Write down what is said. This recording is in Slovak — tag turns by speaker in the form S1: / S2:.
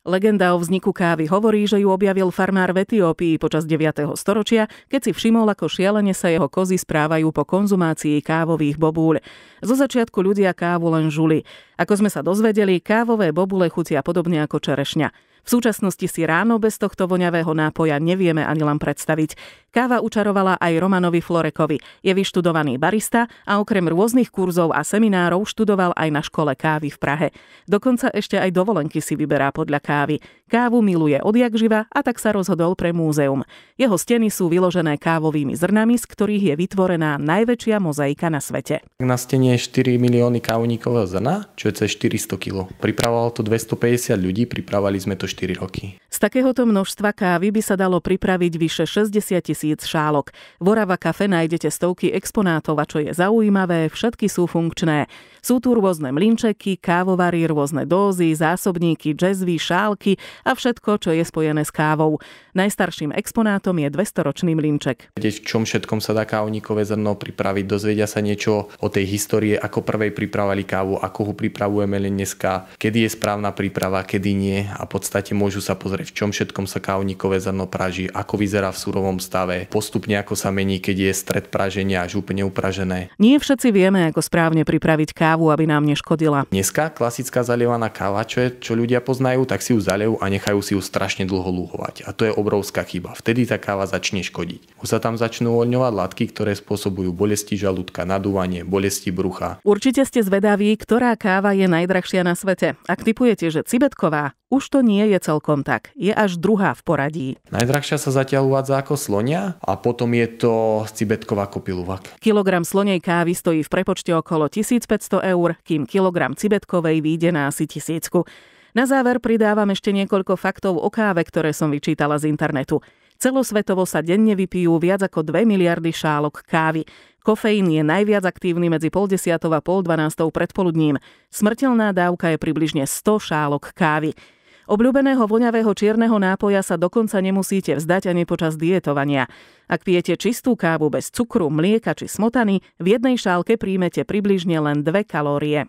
S1: Legenda o vzniku kávy hovorí, že ju objavil farmár v Etiópii počas 9. storočia, keď si všimol, ako šialene sa jeho kozy správajú po konzumácii kávových bobúľ. Zo začiatku ľudia kávu len žuli. Ako sme sa dozvedeli, kávové bobule chutia podobne ako čerešňa. V súčasnosti si ráno bez tohto voňavého nápoja nevieme ani len predstaviť. Káva učarovala aj Romanovi Florekovi. Je vyštudovaný barista a okrem rôznych kurzov a seminárov študoval aj na škole kávy v Prahe. Dokonca ešte aj dovolenky si vyberá podľa kávy. Kávu miluje odjak živa a tak sa rozhodol pre múzeum. Jeho steny sú vyložené kávovými zrnami, z ktorých je vytvorená najväčšia mozaika na svete.
S2: Na stene je 4 milióny kávnikového zrna, čo je cez 400 kg. Pripravovalo to 250 ľudí, pripravovali sme to 4 roky
S1: takéhoto množstva kávy by sa dalo pripraviť vyše 60 tisíc šálok. V Orava kafe nájdete stovky exponátov a čo je zaujímavé, všetky sú funkčné. Sú tu rôzne mlinčeky, kávovary, rôzne dózy, zásobníky, džezvy, šálky a všetko, čo je spojené s kávou. Najstarším exponátom je 200-ročný mlinček.
S2: v čom všetkom sa dá kávnikové zrno pripraviť, dozvedia sa niečo o tej histórie, ako prvej pripravali kávu, ako ho pripravujeme len dneska, kedy je správna príprava, kedy nie a v podstate môžu sa pozrieť v čom všetkom sa kávnikové zrno praží, ako vyzerá v surovom stave, postupne ako sa mení, keď je stred praženia až úplne upražené.
S1: Nie všetci vieme, ako správne pripraviť
S2: kávu, aby nám neškodila. Dneska klasická zalievaná káva, čo, je, čo ľudia poznajú, tak si ju zalejú a nechajú si ju strašne dlho lúhovať. A to je obrovská chyba. Vtedy tá káva začne škodiť. Už sa tam začnú uvoľňovať látky, ktoré spôsobujú bolesti žalúdka, nadúvanie, bolesti brucha.
S1: Určite ste zvedaví, ktorá káva je najdrahšia na svete. Ak typujete, že cibetková, už to nie je celkom tak je až druhá v poradí.
S2: Najdrahšia sa zatiaľ uvádza ako slonia a potom je to cibetková kopiluvak.
S1: Kilogram slonej kávy stojí v prepočte okolo 1500 eur, kým kilogram cibetkovej vyjde na asi tisícku. Na záver pridávam ešte niekoľko faktov o káve, ktoré som vyčítala z internetu. Celosvetovo sa denne vypijú viac ako 2 miliardy šálok kávy. Kofeín je najviac aktívny medzi pol desiatou a pol dvanástou predpoludním. Smrteľná dávka je približne 100 šálok kávy. Obľúbeného voňavého čierneho nápoja sa dokonca nemusíte vzdať ani počas dietovania. Ak pijete čistú kávu bez cukru, mlieka či smotany, v jednej šálke príjmete približne len 2 kalórie.